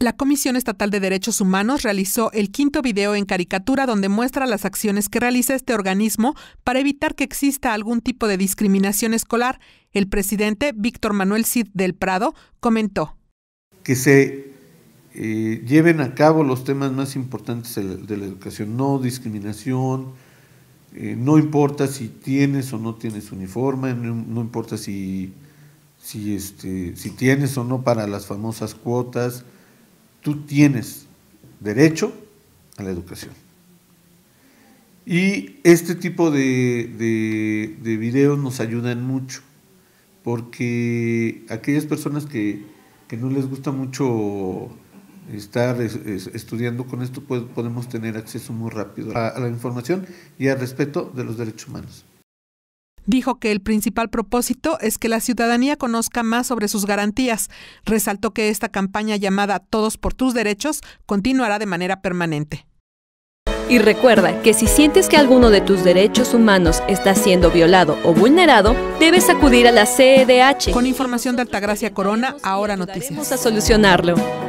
La Comisión Estatal de Derechos Humanos realizó el quinto video en caricatura donde muestra las acciones que realiza este organismo para evitar que exista algún tipo de discriminación escolar. El presidente Víctor Manuel Cid del Prado comentó. Que se eh, lleven a cabo los temas más importantes de la, educación, no discriminación, eh, no importa si tienes o no tienes uniforme, no, importa si, este, si tienes o no para las famosas cuotas, tú tienes derecho a la educación. Y este tipo de, videos nos ayudan mucho, porque aquellas personas que, no les gusta mucho estar estudiando con esto, pues, podemos tener acceso muy rápido a la información y al respeto de los derechos humanos. Dijo que el principal propósito es que la ciudadanía conozca más sobre sus garantías. Resaltó que esta campaña llamada Todos por tus derechos continuará de manera permanente. Y recuerda que si sientes que alguno de tus derechos humanos está siendo violado o vulnerado, debes acudir a la CEDH. Con información de Altagracia Corona, ahora noticias. Vamos a solucionarlo.